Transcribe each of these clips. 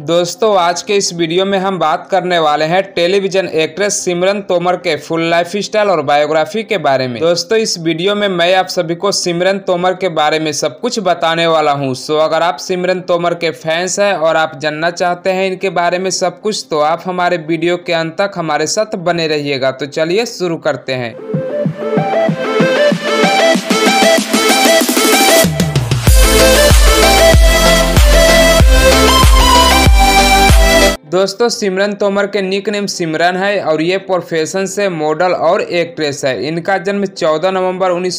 दोस्तों आज के इस वीडियो में हम बात करने वाले हैं टेलीविजन एक्ट्रेस सिमरन तोमर के फुल लाइफ स्टाइल और बायोग्राफी के बारे में दोस्तों इस वीडियो में मैं आप सभी को सिमरन तोमर के बारे में सब कुछ बताने वाला हूं सो अगर आप सिमरन तोमर के फैंस हैं और आप जानना चाहते हैं इनके बारे में सब कुछ तो आप हमारे वीडियो के अंत तक हमारे साथ बने रहिएगा तो चलिए शुरू करते हैं दोस्तों सिमरन तोमर के निक नेम सिमरन है और ये प्रोफेशन से मॉडल और एक्ट्रेस है इनका जन्म 14 नवंबर उन्नीस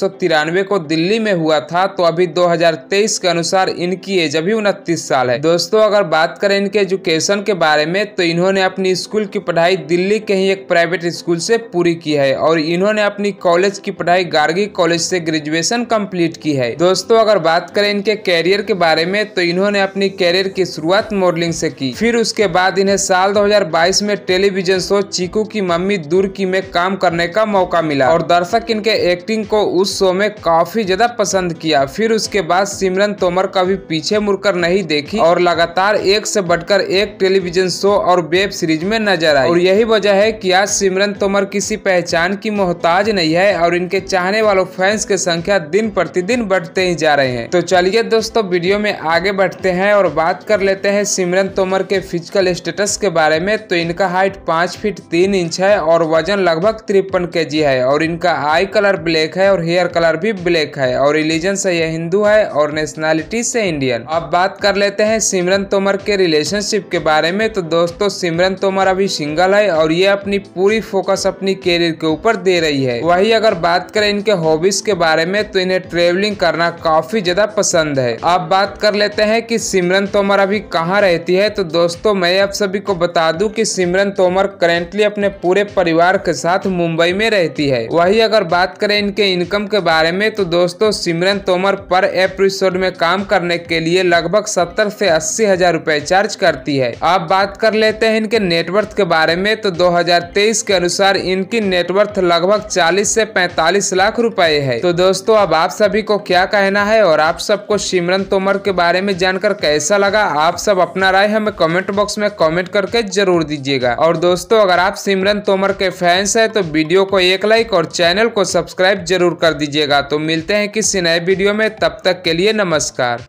को दिल्ली में हुआ था तो अभी 2023 के अनुसार इनकी एज अभी उनतीस साल है दोस्तों अगर बात करें इनके एजुकेशन के बारे में तो इन्होंने अपनी स्कूल की पढ़ाई दिल्ली के ही एक प्राइवेट स्कूल से पूरी की है और इन्होंने अपनी कॉलेज की पढ़ाई गार्गी कॉलेज से ग्रेजुएशन कम्प्लीट की है दोस्तों अगर बात करें इनके कैरियर के बारे में तो इन्होंने अपनी कैरियर की शुरुआत मॉडलिंग से की फिर उसके बाद इन्हें साल 2022 में टेलीविजन शो चीकू की मम्मी दूर की में काम करने का मौका मिला और दर्शक इनके एक्टिंग को उस शो में काफी ज्यादा पसंद किया फिर उसके बाद सिमरन तोमर कभी पीछे मुड़कर नहीं देखी और लगातार एक से बढ़कर एक टेलीविजन शो और वेब सीरीज में नजर आई और यही वजह है की आज सिमरन तोमर किसी पहचान की मोहताज नहीं है और इनके चाहने वालों फैंस की संख्या दिन प्रतिदिन बढ़ते ही जा रहे हैं तो चलिए दोस्तों वीडियो में आगे बढ़ते हैं और बात कर लेते हैं सिमरन तोमर के फिजिकल स्टेटस के बारे में तो इनका हाइट पाँच फीट तीन इंच है और वजन लगभग तिरपन के है और इनका आई कलर ब्लैक है और हेयर कलर भी ब्लैक है और रिलीजन से यह हिंदू है और नेशनैलिटी से इंडियन अब बात कर लेते हैं सिमरन तोमर के रिलेशनशिप के बारे में तो दोस्तों सिमरन तोमर अभी सिंगल है और ये अपनी पूरी फोकस अपनी करियर के ऊपर दे रही है वही अगर बात करें इनके हॉबीज के बारे में तो इन्हें ट्रेवलिंग करना काफी ज्यादा पसंद है अब बात कर लेते हैं कि सिमरन तोमर अभी कहाँ रहती है तो दोस्तों मैं अब सभी को बता दूं कि सिमरन तोमर करेंटली अपने पूरे परिवार के साथ मुंबई में रहती है वही अगर बात करें इनके इनकम के बारे में तो दोस्तों सिमरन तोमर पर एपिसोड में काम करने के लिए लगभग सत्तर से अस्सी हजार रूपए चार्ज करती है अब बात कर लेते हैं इनके नेटवर्थ के बारे में तो दो के अनुसार इनकी नेटवर्थ लगभग चालीस ऐसी पैतालीस लाख रूपए है तो दोस्तों अब आप सभी को क्या कहना है और आप सबको सिमरन तोमर के बारे में जानकर कैसा लगा आप सब अपना राय हमें कमेंट बॉक्स में कमेंट कमेंट करके जरूर दीजिएगा और दोस्तों अगर आप सिमरन तोमर के फैंस हैं तो वीडियो को एक लाइक और चैनल को सब्सक्राइब जरूर कर दीजिएगा तो मिलते हैं किसी नए वीडियो में तब तक के लिए नमस्कार